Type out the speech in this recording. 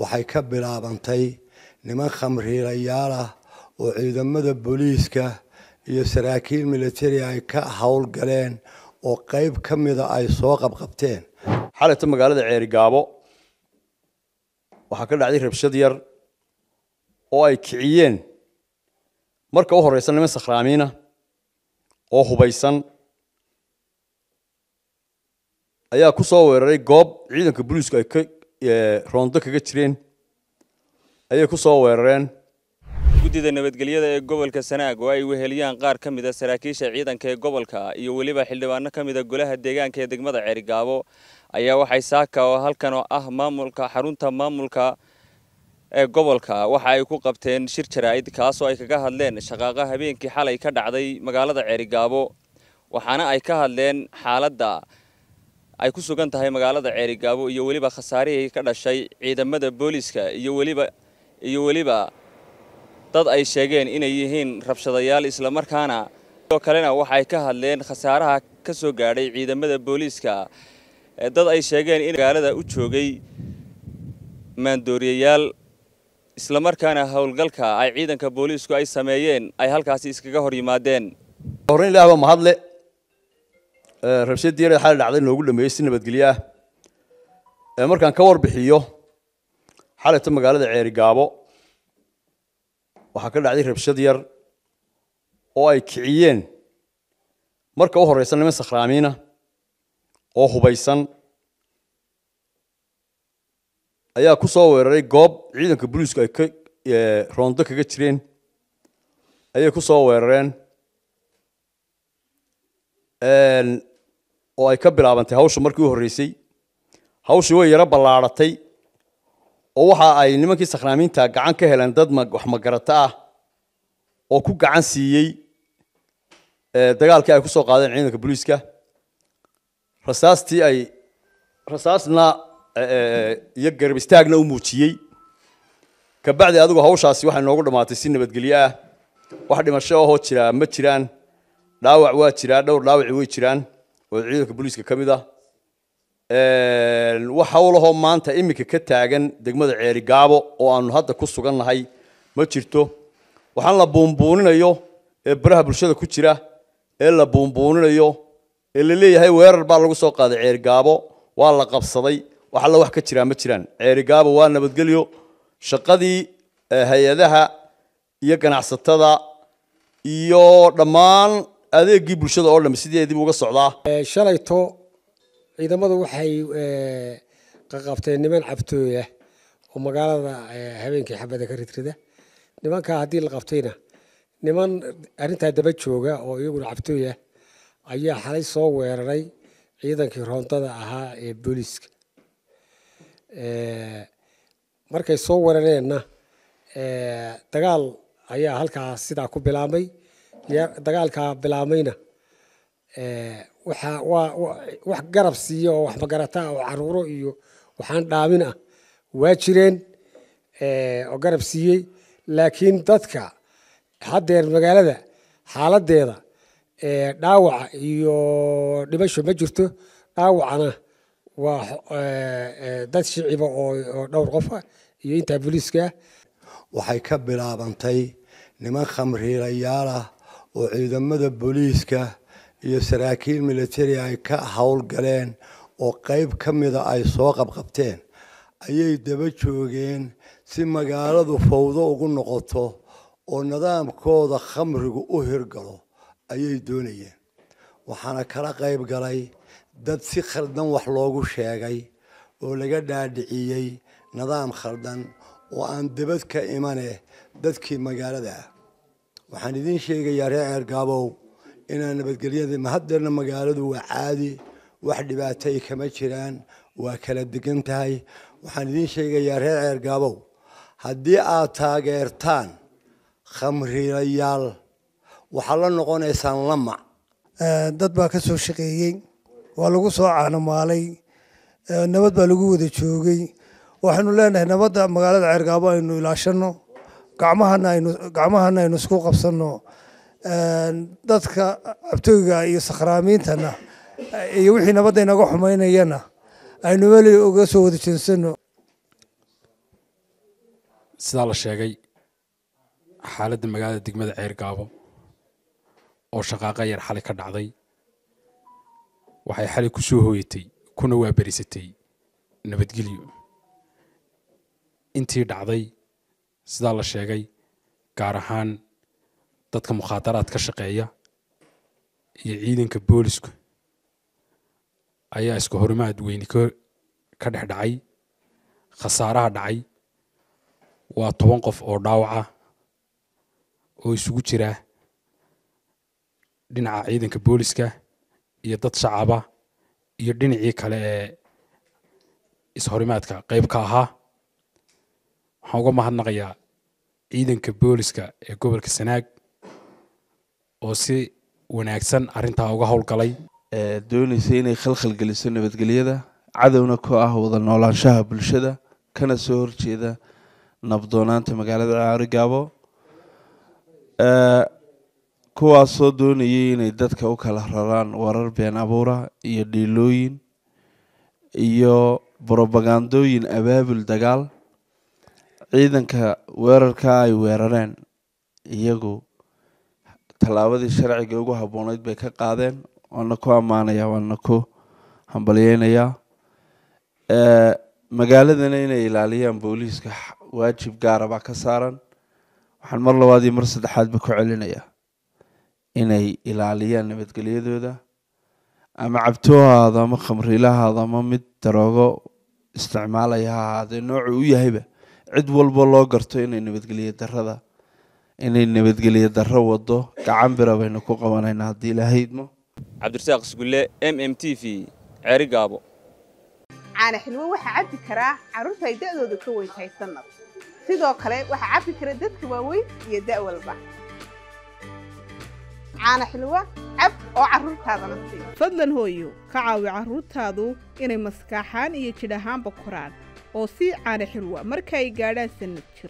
waxay ka bilaabantay niman khamriilayaalah oo ciidamada booliiska iyo saraakiil militari ay ka howlgaleen oo qayb ka mida ay soo qabqabteen xalata magaalada ceerigaabo waxaa ka dhacday rabshad yar oo ay kiciyeen marka u horeysa niman sakhraamiina oo hubaysan ayaa ku soo weeraray goob ciidanka boliisku ay ka roondo kaga jireen ayay ku soo weerareen guddida nabadgelyada ee gobolka sanaag oo ay weheliyaan qaar ka mid a ah saraakiisha ciidanka ee gobolka iyo weliba xildhibaano ka mida ah golaha deegaanka ee degmada ceerigaabo ayaa waxay saaka oo halkan oo ah maamulka xarunta maamulka ee gobolka waxa ay ku qabteen shir jaraa'id kaasoo ay kaga hadleen shaqaaqa habeenkii xalay ka dhacday magaalada ceerigaabo waxaana ay ka hadleen xaaladda ay ku sugan tahay magaalada ceerigaabo iyo weliba khasaarihii ka dhashay ciidamada booliiska iyo weliba iyo weliba dad ay sheegeen inay yihiin rabshadayaal islamarkaana sidoo kalena waxay ka hadleen khasaaraha ka soo gaadhay ciidamada booliiska dad ay sheegeen in magaalada u joogay maandooriyayaal islamarkaana howlgalka ay ciidanka booliisku ay sameeyeen ay halkaasi iskaga hor yimaadeen horn ilaah mahadle Eh, rabshad yar ee xali dhacday inoogu dhameeyey si nabadgelyo ah eh, markaan ka warbixiyo xalayta magaalada ceeri gaabo waxaa ka dhacday rabshad yar oo ay kiciyeen marka u horeysa niman sakhraamiina ah oo hubaysan ayaa ku soo weeraray goob ciidanka buliisku ay ka eh, roondo kaga jireen ayay ku soo weerareen oo ay ka bilaabantay hawshu markii u horreysay hawshii way yaro ballaaratay oo waxa ay nimankii sakhnaamiinta gacan ka heleen dad wax magarato ah oo ku gacan siiyey dagaalkii ay ku soo qaadeen ciidanka booliiska rasaastii ay rasaasna iyo garab istaagna u muujiyey kabacdi adigu hawshaasi waxay noogu dhammaatay si nabadgelyo ah wax dhimasho ahoo jiraa ma jiraan dhaawac waa jiraa dhowr dhaawaci way jiraan oo ciidanka booliiska ka mid ah wax howlahoo maanta iminka ka taagan degmada ceeri oo aanu hadda ku sugannahay ma jirto waxaan la buunbuuninayo ee baraha bulshada ku jira ee la buunbuuninayo ee laleeyahay weerar baa lagu soo qaaday ceeri waa la qabsaday wax wax ka jiraa ma jiraan ceeri waa nabadgelyo shaqadii hay-adaha iyo ganacsatada iyo dhammaan adeegii bulshada oo dham sideediibu uga socdaa eh, shalayto ciidamadu waxay eh, qaqabteen niman cabtooya oo magaalada eh, habeenkii xabada ka ridrida nimankaa haddii la qabtayna niman arrintaa daba jooga oo iyaguna cabtooya ayaa xalay soo weeraray ciidankii roondada ahaa ee booliiska markay soo weerareenna dagaal ayaa halkaa sidaa ku bilaabmay dagaalka bilaabmayna eh, wax garab siiya oo wax magarata ah oo caruuro iyo waxaan dhaamin ah waa jireen eh, oo garab siiyey laakiin dadka haddeer magaalada xaaladdeeda eh, dhaawaca iyo dhimasho ma jirto dhaawacana waa dad shiciba oo dhowr qofa ah iyo intaa booliiska waxay ka bilaabantay niman khamriilayaalah oo ciidamada booliiska iyo saraakiil military ay ka howlgaleen oo qeyb ka mida ah ay soo qabqabteen ayay daba joogeen si magaaladu fawdo ugu noqoto oo nidaamkooda khamrigu u hirgalo ayay doonayeen waxaana kala qayb galay dad si khaldan wax loogu sheegay oo laga dhaadhiciyey nidaam khaldan oo aan dabad ka imane dadkii magaalada ah waxaan idiin sheegayaa reer gaabow inaan nabadgelyada mahaddeerna magaaladu waa caadi wax dhibaatay kama jiraan waa kala degan tahay waxaan idiin sheegayaa reer gaabow haddii aad taageertaan khamrilayaal waxaa la noqonaysaan lamac eh, dad baa ka soo shaqeeyey waa lagu soo caanamaalay eh, nabad baa lagu wada joogay waxaanu leenahay nabadda magaalada ceergaabo aynu ilaashano gacmahana aynu isku qabsanno dadka cabtooyga iyo sakhraamiintana iyo wixii nabadda inaga xumaynayana aynu weli uga soo wada jeensano sidaa la sheegay xaaladda magaalada degmada ceyrgaabo oo shaqaaqa yar xali ka dhacday waxay xali ku soo hooyatay kuna waaberisatay berisatay nabadgelyo intii dhacday sidaa la sheegay gaar ahaan dadka mukhaadaraad ka shaqeeya iyo ciidanka boolisku ayaa isku horimaad weyni ka dhex dhacay khasaaraha dhacay waa toban qof oo dhaawaca oo isugu jira dhinaca ciidanka booliska iyo dad shacaba iyo dhinacii kale ee ishorimaadka qayb ka ahaa waxaan uga mahadnaqayaa ciidanka booliska ee gobolka sanaag oo si wanaagsan arintaa uga howlgalay doonaysa inay khalkhalgeliso nabadgelyada cadowna ku ah wada noolaanshaha bulshada kana soo horjeeda nabdoonaanta magaalada caari gaabo kuwaasoo doonayay inay dadka u kala raraan warar been abuura iyo dhiilooyin iyo brobagandooyin abaabul dagaal ciidanka weerarka ay weerareen iyagu tallaabadii sharciga ugu habbooneyd bay ka qaadeen waana ku ammaanaya waana ku hambalyeynayaa magaaladana inay ilaaliyaan booliiska waajib gaara baa ka saaran waxaan mar labaad iyo mar saddexaadba ku celinayaa inay ilaaliyaan nabadgelyadooda ama cabtoohaada ama khamriilahaada ama mid daroogo isticmaalaya ha ahaadee noocu u yahayba cid walba loo garto inay nabadgeliyo darada inay nabadgeliyo daro waddo gacan bira baynu ku qabanaynaa haddii ilaahay idmo cabdirasaaq isgulle m m t v ceeri gaabo caana xilwo waxaa cabbi karaa carruurta da'dooda ka weyn tahay sannad sidoo kale waxaa cabbi kara dadka waaweyn iyo da' walba caana xilwo cab oo carruurtaadana sii fadlan hooyo ka caawi carruurtaadu inay maskaaxaan iyo jidh ahaanba koraan oo sii caana xilwa markaay gaadhaan sannad jir